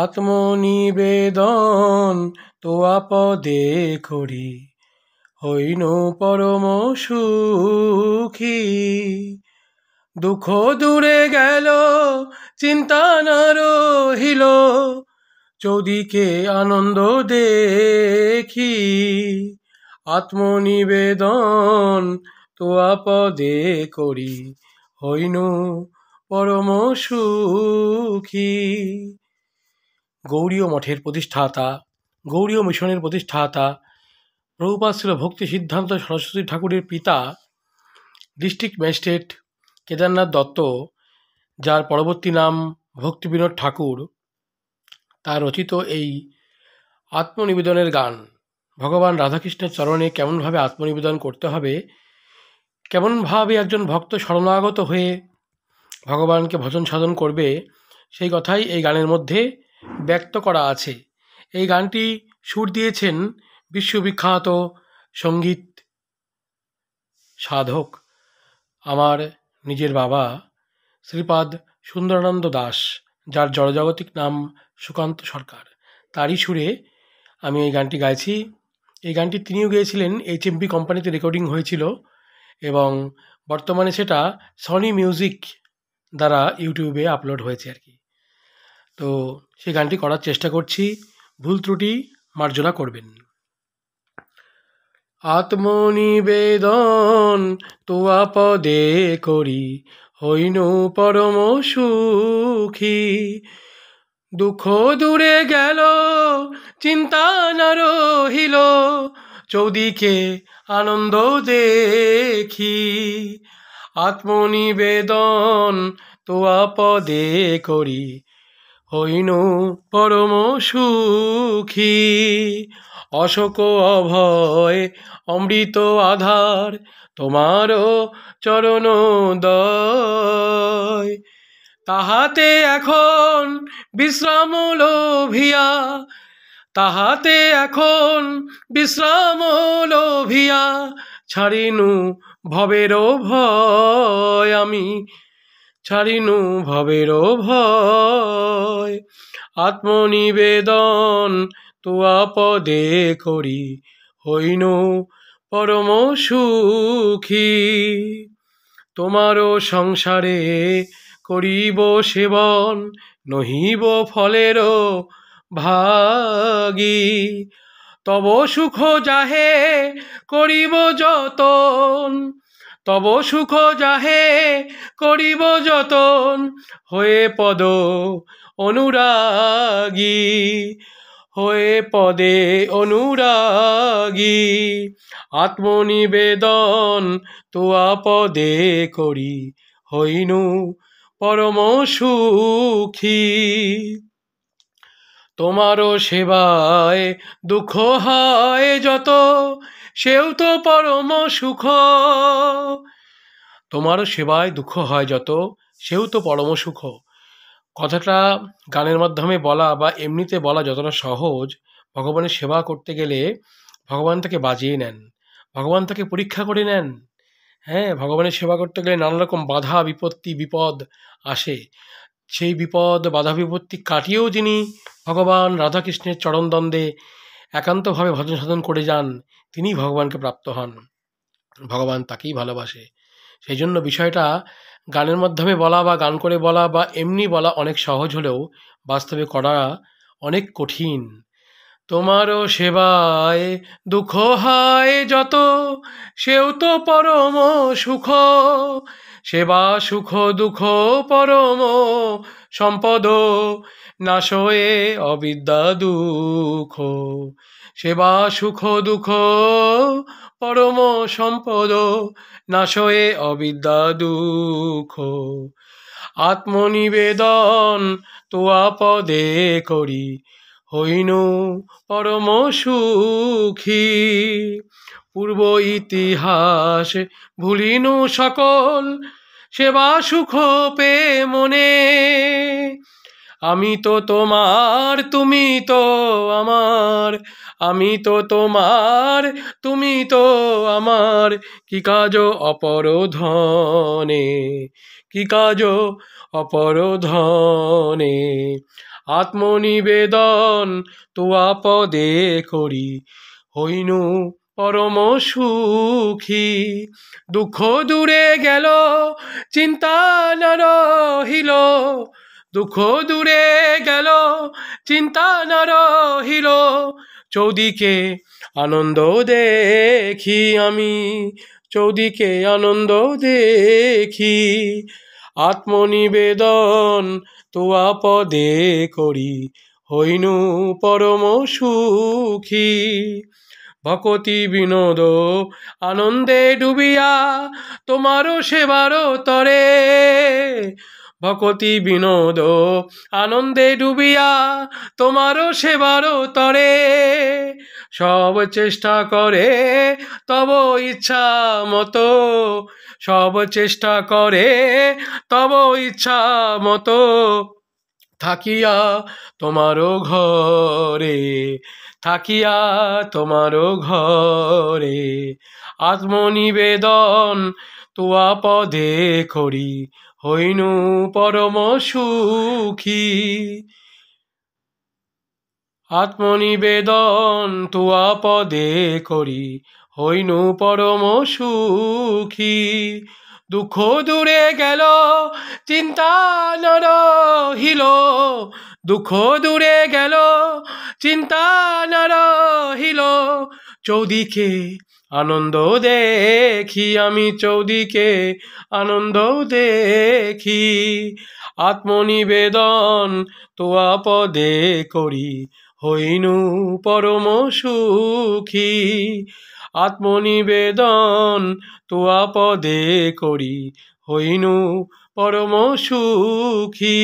আত্মনিবেদন তো আপদে করি হইন পরম সুখী দুঃখ দূরে গেল চিন্তা না রহিল চৌদিকে আনন্দ দেখি আত্মনিবেদন তো আপদে করি হইন পরম সুখী গৌরীয় মঠের প্রতিষ্ঠাতা গৌরীয় মিশনের প্রতিষ্ঠাতা প্রভুপাত ছিল ভক্তি সিদ্ধান্ত সরস্বতী ঠাকুরের পিতা ডিস্ট্রিক্ট ম্যাজিস্ট্রেট কেদারনাথ দত্ত যার পরবর্তী নাম ভক্তি বিনোদ ঠাকুর তার রচিত এই আত্মনিবেদনের গান ভগবান রাধাকৃষ্ণের চরণে কেমনভাবে আত্মনিবেদন করতে হবে কেমনভাবে একজন ভক্ত শরণাগত হয়ে ভগবানকে ভজন সাধন করবে সেই কথাই এই গানের মধ্যে ব্যক্ত করা আছে এই গানটি সুর দিয়েছেন বিশ্ববিখ্যাত সঙ্গীত সাধক আমার নিজের বাবা শ্রীপাদ সুন্দরানন্দ দাস যার জড়জাগতিক নাম সুকান্ত সরকার তারই সুরে আমি এই গানটি গাইছি এই গানটি তিনিও গেয়েছিলেন এমপি কোম্পানিতে রেকর্ডিং হয়েছিল এবং বর্তমানে সেটা সনি মিউজিক দ্বারা ইউটিউবে আপলোড হয়েছে আর কি তো সেই গানটি করার চেষ্টা করছি ভুল ত্রুটি মার্জনা করবেন আত্মনিবেদন তোয়া পদে করি হইন পরম সুখী দুঃখ দূরে গেল চিন্তা না রহিল চৌদিকে আনন্দ দেখি আত্মনিবেদন তোয়া পদে করি হইনু পরম সুখী অশোক অভয় অমৃত আধার তোমারও চরণ দয় তাহাতে এখন বিশ্রাম লোভিয়া তাহাতে এখন বিশ্রাম লোভিয়া ছাড়িনু ভবেরও ভয় আমি ছাড়িনু ভবের ভয় আত্মনিবেদন তো আপদে করি হইনু পরম সুখী তোমারও সংসারে করিব সেবন নহিব ফলেরও ভাগী তব সুখ যাহে করিব যতন তব সুখ যাহে করিব যতন হয়ে পদ অনুরাগী হয়ে পদে অনুরাগী আত্মনিবেদন তোয়া পদে করি হইনু পরম সুখী তোমারও সেবায় দুঃখ হয় যত সেও তো পরম সুখ তোমার সেবায় দুঃখ হয় যত সেও তো পরম সুখ কথাটা গানের মাধ্যমে বলা বা এমনিতে বলা যতটা সহজ ভগবানের সেবা করতে গেলে ভগবান তাকে বাজিয়ে নেন ভগবান তাকে পরীক্ষা করে নেন হ্যাঁ ভগবানের সেবা করতে গেলে নানা রকম বাধা বিপত্তি বিপদ আসে সেই বিপদ বাধা বিপত্তি কাটিয়েও যিনি ভগবান রাধাকৃষ্ণের চরণদ্বন্দ্বে একান্তভাবে ভজন সাধন করে যান তিনি ভগবানকে প্রাপ্ত হন ভগবান তাকেই ভালোবাসে সেই জন্য বিষয়টা গানের মাধ্যমে বলা বা গান করে বলা বা এমনি বলা অনেক সহজ হলেও বাস্তবে করা অনেক কঠিন তোমারও সেবায় দুঃখ হয় যত সেও তো পরম সুখ সেবা সুখ দুঃখ পরম সম্পদ নাশয়ে অবিদ্যা দুঃখ সেবা সুখ দুঃখ পরম সম্পদ নাশয়ে অবিদ্যা দুঃখ আত্মনিবেদন তোয়া পদে করি হইনু পরম সুখী পূর্ব ইতিহাস ভুলিনু সকল সেবা সুখ পে মনে আমি তো তোমার তুমি তো আমার আমি তো তোমার তুমি তো আমার কি কাজ অপরোধনে কি কাজ অপরোধনে আত্মনিবেদন তো আপদে করি হইনু পরম সুখী দুঃখ দূরে গেল চিন্তা নরহিল দুঃখ দূরে গেল চিন্তা নরহিল চৌদিকে আনন্দ দেখি আমি চৌদিকে আনন্দ দেখি আত্মনিবেদন তোয়া পদে করি হইনু পরম সুখী ভকতি বিনোদ আনন্দে ডুবিয়া তোমারও সেবারও তরে ভকতি বিনোদ আনন্দে ডুবিয়া তোমারও সেবারও তরে সব চেষ্টা করে তব ইচ্ছা মতো সব চেষ্টা করে তব ইচ্ছা মতো থাকিয়া তোমারও ঘরে থাকিয়া তোমারও ঘরে আত্মনিবেদন তোয়া পদে করি হইনু পরম সুখী আত্মনিবেদন তোয়া পদে করি হইনু পরম সুখী দুঃখ দূরে গেল চিন্তা হিল দুঃখ দূরে গেল চিন্তা হিল চৌদিকে আনন্দ দেখি আমি চৌদিকে আনন্দ দেখি আত্মনিবেদন তো আপদে করি হইনু পরম সুখী আত্মনিবেদন তোয়া পদে করি হইনু পরম সুখী